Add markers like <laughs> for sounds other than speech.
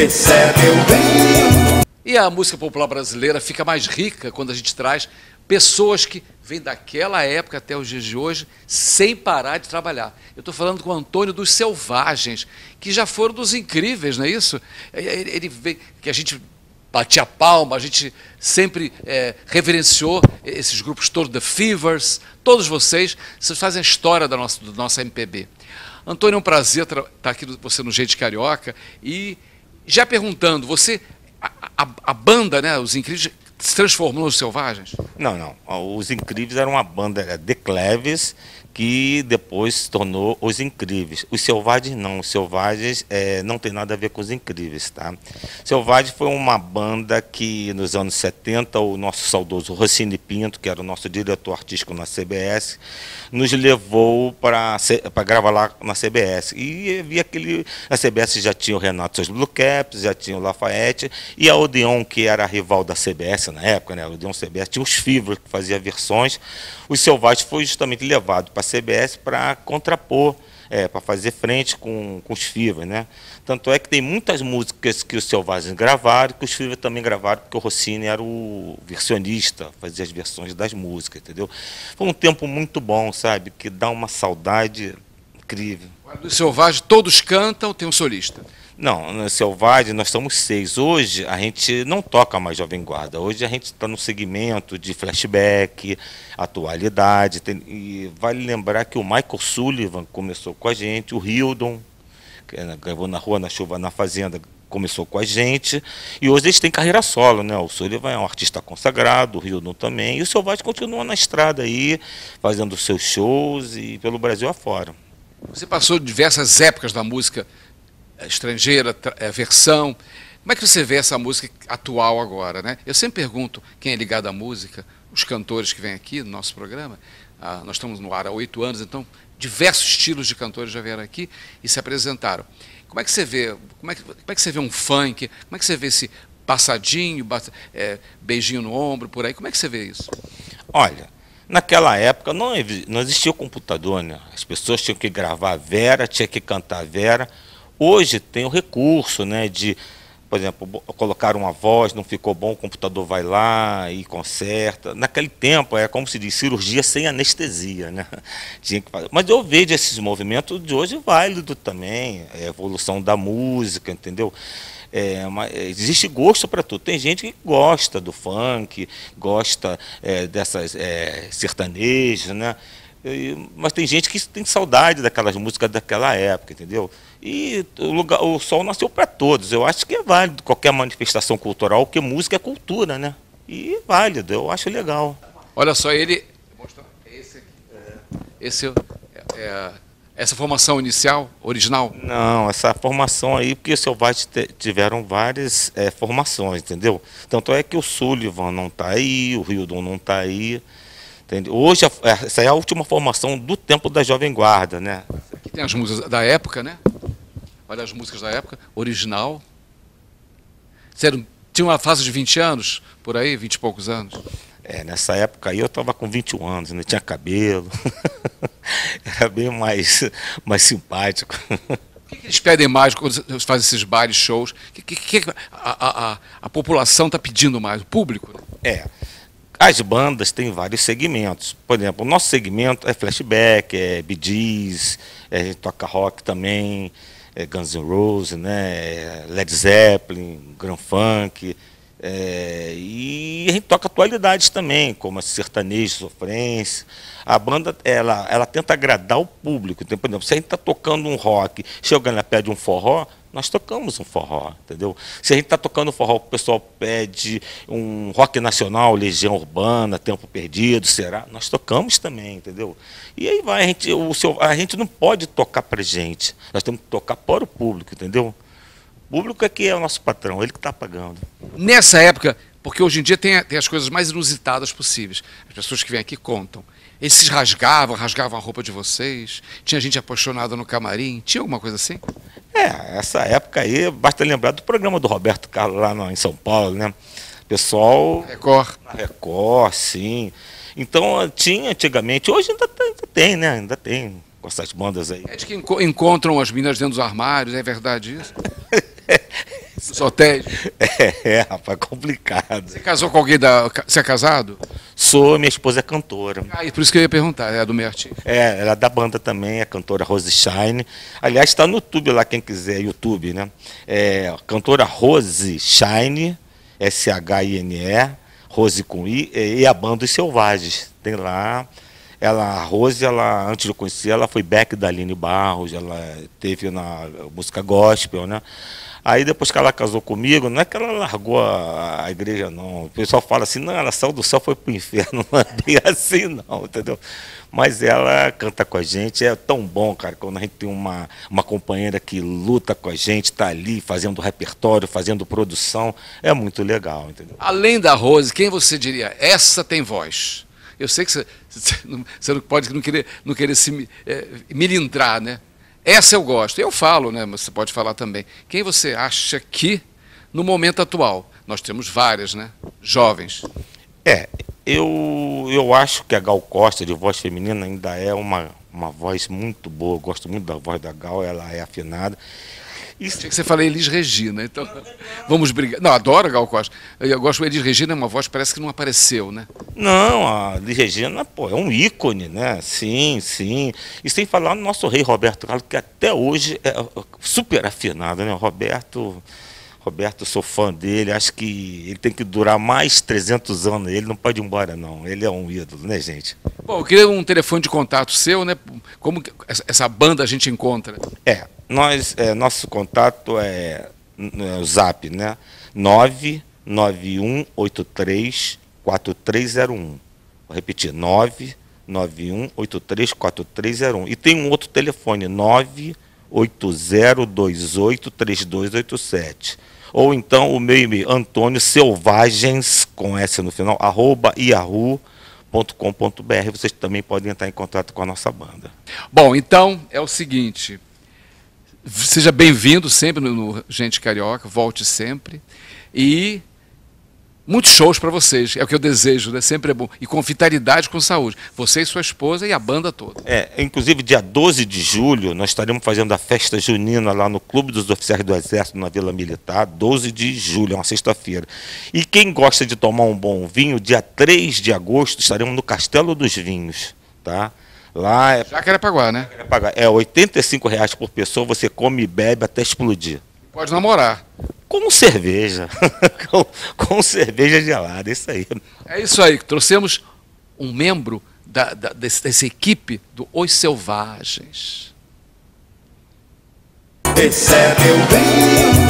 percebe o bem. E a música popular brasileira fica mais rica quando a gente traz pessoas que vêm daquela época até os dias de hoje sem parar de trabalhar. Eu estou falando com o Antônio dos Selvagens, que já foram dos incríveis, não é isso? É, é, ele, ele veio, que a gente batia palma, a gente sempre é, reverenciou esses grupos todos, The Fevers, todos vocês, vocês fazem a história da nossa, da nossa MPB. Antônio, é um prazer estar tá aqui você no Gente Carioca e já perguntando, você. A, a, a banda, né, os incríveis, se transformou nos selvagens? Não, não. Os incríveis eram uma banda, era é, The Cleves, que depois se tornou Os Incríveis. Os Selvagens não, Os Selvagens é, não tem nada a ver com Os Incríveis, tá? Selvagens foi uma banda que nos anos 70 o nosso saudoso Rossini Pinto, que era o nosso diretor artístico na CBS, nos levou para gravar lá na CBS. E havia aquele a CBS já tinha o Renato seus Blue Caps, já tinha o Lafayette e a Odeon, que era a rival da CBS na época, né? A Odeon CBS tinha os Fever, que fazia versões. Os Selvagens foi justamente levado para a CBS para contrapor, é, para fazer frente com, com os Fiva, Né? Tanto é que tem muitas músicas que os Selvagens gravaram, que os Fiva também gravaram, porque o Rossini era o versionista, fazia as versões das músicas, entendeu? Foi um tempo muito bom, sabe? Que dá uma saudade incrível. O Selvagem, todos cantam, tem um solista. Não, né, Selvagem, nós somos seis. Hoje a gente não toca mais Jovem Guarda. Hoje a gente está no segmento de flashback, atualidade. Tem, e vale lembrar que o Michael Sullivan começou com a gente, o Hildon, né, gravou na rua, na chuva, na fazenda, começou com a gente. E hoje eles têm carreira solo, né? O Sullivan é um artista consagrado, o Hildon também. E o Selvagem continua na estrada aí, fazendo seus shows e pelo Brasil afora. Você passou diversas épocas da música é, estrangeira, é, versão. Como é que você vê essa música atual agora? Né? Eu sempre pergunto quem é ligado à música, os cantores que vêm aqui no nosso programa. Ah, nós estamos no ar há oito anos, então diversos estilos de cantores já vieram aqui e se apresentaram. Como é que você vê? Como é que, como é que você vê um funk? Como é que você vê esse passadinho, é, beijinho no ombro, por aí? Como é que você vê isso? Olha, naquela época não, não existia o computador, né? As pessoas tinham que gravar Vera, tinha que cantar Vera. Hoje tem o recurso né, de, por exemplo, colocar uma voz, não ficou bom, o computador vai lá e conserta. Naquele tempo é como se diz, cirurgia sem anestesia. Né? <laughs> Mas eu vejo esses movimentos de hoje válido também, é a evolução da música, entendeu? É, é existe gosto para tudo. Tem gente que gosta do funk, gosta é, dessas é, sertanejos, né? mas tem gente que tem saudade daquelas músicas daquela época, entendeu? E o, lugar, o sol nasceu para todos. Eu acho que é válido qualquer manifestação cultural, porque música é cultura, né? E é válido, eu acho legal. Olha só, ele. Esse, esse é, é, essa formação inicial, original? Não, essa formação aí, porque os selvagens tiveram várias é, formações, entendeu? Tanto é que o Sullivan não está aí, o Hildon não está aí. Hoje, é, essa é a última formação do tempo da Jovem Guarda, né? Aqui tem as músicas da época, né? Várias músicas da época, original. Sério, tinha uma fase de 20 anos, por aí, 20 e poucos anos? É, nessa época aí eu estava com 21 anos, não né? tinha cabelo. <laughs> Era bem mais, mais simpático. O que, que eles pedem mais quando fazem esses bares, shows? O que, que, que a, a, a, população está pedindo mais? O público? Né? É. As bandas têm vários segmentos. Por exemplo, o nosso segmento é flashback, é BGs, é, a gente toca rock também, é Guns N' Roses, né? É Led Zeppelin, Grand Funk. É, e a gente toca atualidades também, como sertanejo, sofrência. A banda ela, ela tenta agradar o público. Então, por exemplo, se a gente está tocando um rock, chegando na pé de um forró, nós tocamos um forró, entendeu? Se a gente está tocando forró que o pessoal pede um rock nacional, Legião Urbana, Tempo Perdido, será? Nós tocamos também, entendeu? E aí vai, a gente, o seu, a gente não pode tocar para gente, nós temos que tocar para o público, entendeu? O público é que é o nosso patrão, ele que está pagando. Nessa época, porque hoje em dia tem, tem as coisas mais inusitadas possíveis. As pessoas que vêm aqui contam. Eles se rasgavam, rasgavam a roupa de vocês. Tinha gente apaixonada no camarim. Tinha alguma coisa assim? É, essa época aí, basta lembrar do programa do Roberto Carlos lá no, em São Paulo, né? Pessoal. Record. Record, sim. Então tinha antigamente, hoje ainda tem, ainda tem né? Ainda tem com essas bandas aí. É de que encontram as minas dentro dos armários, é verdade isso? <laughs> Dos <laughs> É, é, rapaz, complicado. Você casou com alguém da. Você é casado? Sou, minha esposa é cantora. Ah, e por isso que eu ia perguntar, é do meu artístico. É, ela é da banda também, é a cantora Rose Shine. Aliás, está no YouTube lá, quem quiser, YouTube, né? É, cantora Rose Shine, S-H-I-N-E, Rose com I, e a banda Os Selvagens. Tem lá ela, a Rose, ela, antes de eu conhecer, ela foi back da Aline Barros, ela teve na música gospel, né? Aí depois que ela casou comigo, não é que ela largou a, a igreja, não. O pessoal fala assim, não, ela saiu do céu, foi pro inferno. <laughs> Não é bem assim, não, entendeu? Mas ela canta com a gente, é tão bom, cara, quando a gente tem uma, uma companheira que luta com a gente, está ali fazendo repertório, fazendo produção, é muito legal, entendeu? Além da Rose, quem você diria, essa tem voz? Eu sei que você, <laughs> você não pode não querer, não querer se é, milindrar, né? Essa eu gosto. Eu falo, né? Mas você pode falar também. Quem você acha que, no momento atual, nós temos várias, né? Jovens. É, eu, eu acho que a Gal Costa, de voz feminina, ainda é uma, uma voz muito boa. Eu gosto muito da voz da Gal, ela é afinada. Isso tinha que Elis Regina. Então, vamos brigar. Não, adoro Gal Costa. Eu gosto de Elis Regina, é uma voz que parece que não apareceu, né? Não, a Elis Regina pô, é um ícone, né? Sim, sim. E sem falar no nosso rei Roberto Carlos, que até hoje é super afinado, né? Roberto Roberto, eu sou fã dele, acho que ele tem que durar mais 300 anos, ele não pode ir embora não, ele é um ídolo, né gente? Bom, eu queria um telefone de contato seu, né? Como essa banda a gente encontra? É, nós, é, nosso contato é, é o zap, né? 991834301. Vou repetir, 991834301. E tem um outro telefone, 9 8028 3287 ou então o meu e-mail, Antônio Selvagens, com S no final, arroba iahu.com.br. Vocês também podem entrar em contato com a nossa banda. Bom, então é o seguinte. Seja bem-vindo sempre no Gente Carioca, volte sempre. E Muitos shows para vocês, é o que eu desejo, né? sempre é bom. E com vitalidade, com saúde. Você e sua esposa e a banda toda. É, inclusive dia 12 de julho, nós estaremos fazendo a festa junina lá no Clube dos Oficiais do Exército, na Vila Militar, 12 de julho, é uma sexta-feira. E quem gosta de tomar um bom vinho, dia 3 de agosto estaremos no Castelo dos Vinhos, tá? Lá é... Jacaré pagar, né? Era pagar. É, R$ reais por pessoa, você come e bebe até explodir. Pode namorar com cerveja. <laughs> com, com, cerveja gelada, isso aí. É isso aí. Trouxemos um membro da, da desse, dessa equipe do Os Selvagens. Esse é meu bem.